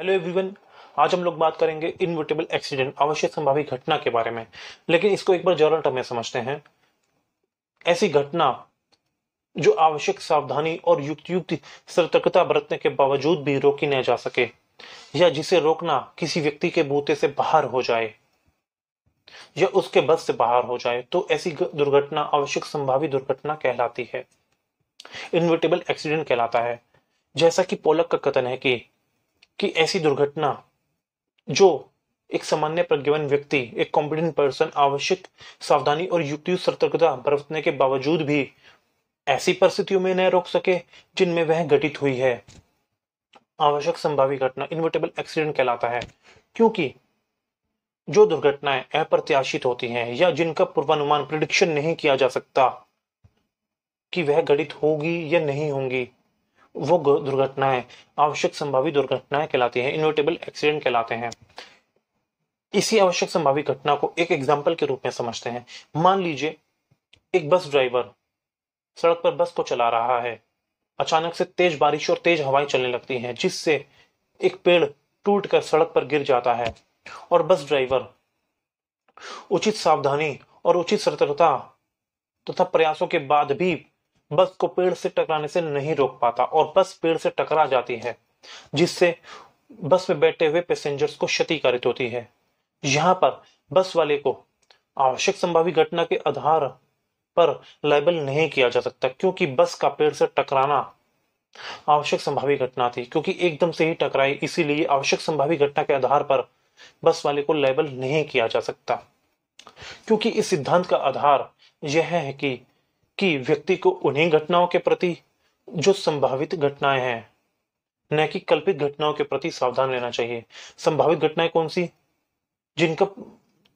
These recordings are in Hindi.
हेलो एवरीवन आज हम लोग बात करेंगे इनवर्टेबल एक्सीडेंट आवश्यक संभावी घटना के बारे में लेकिन इसको एक बार जनरल टर्म में समझते हैं ऐसी घटना जो आवश्यक सावधानी और युक्त युक्त सतर्कता बरतने के बावजूद भी रोकी न जा सके या जिसे रोकना किसी व्यक्ति के बूते से बाहर हो जाए या उसके बस से बाहर हो जाए तो ऐसी दुर्घटना आवश्यक संभावी दुर्घटना कहलाती है इनवर्टेबल एक्सीडेंट कहलाता है जैसा कि पोलक का कथन है कि कि ऐसी दुर्घटना जो एक सामान्य प्रज्ञवन व्यक्ति एक कॉम्पिटेंट पर्सन आवश्यक सावधानी और युक्ति सतर्कता बरतने के बावजूद भी ऐसी परिस्थितियों में न रोक सके जिनमें वह घटित हुई है आवश्यक संभावी घटना इन्वर्टेबल एक्सीडेंट कहलाता है क्योंकि जो दुर्घटनाएं अप्रत्याशित होती हैं या जिनका पूर्वानुमान प्रिडिक्शन नहीं किया जा सकता कि वह घटित होगी या नहीं होंगी वो दुर्घटनाएं आवश्यक संभावित दुर्घटनाएं कहलाती हैं इनवर्टेबल एक्सीडेंट कहलाते हैं इसी आवश्यक संभावित घटना को एक एग्जाम्पल के रूप में समझते हैं मान लीजिए एक बस ड्राइवर सड़क पर बस को चला रहा है अचानक से तेज बारिश और तेज हवाएं चलने लगती हैं जिससे एक पेड़ टूट कर सड़क पर गिर जाता है और बस ड्राइवर उचित सावधानी और उचित सतर्कता तथा तो प्रयासों के बाद भी बस को पेड़ से टकराने से नहीं रोक पाता और बस पेड़ से टकरा जाती है जिससे बस में बैठे हुए पैसेंजर्स को क्षतिकारित होती है यहां पर बस वाले को आवश्यक संभावित घटना के आधार पर लाइबल नहीं किया जा सकता क्योंकि बस का पेड़ से टकराना आवश्यक संभावी घटना थी क्योंकि एकदम से ही टकराई इसीलिए आवश्यक संभावी घटना के आधार पर बस वाले को लाइबल नहीं किया जा सकता क्योंकि इस सिद्धांत का आधार यह है कि कि व्यक्ति को उन्हीं घटनाओं के प्रति जो संभावित घटनाएं हैं न कि कल्पित घटनाओं के प्रति सावधान रहना चाहिए संभावित घटनाएं कौन सी जिनका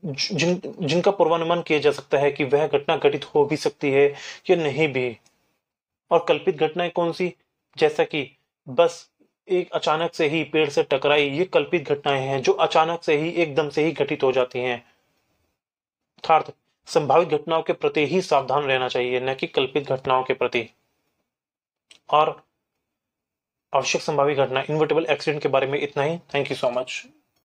जिन जिनका पूर्वानुमान किया जा सकता है कि वह घटना घटित हो भी सकती है या नहीं भी और कल्पित घटनाएं कौन सी जैसा कि बस एक अचानक से ही पेड़ से टकराई ये कल्पित घटनाएं हैं जो अचानक से ही एकदम से ही घटित हो जाती हैं अर्थार्थ संभावित घटनाओं के प्रति ही सावधान रहना चाहिए न कि कल्पित घटनाओं के प्रति और आवश्यक संभावित घटना इन्वर्टेबल एक्सीडेंट के बारे में इतना ही थैंक यू सो मच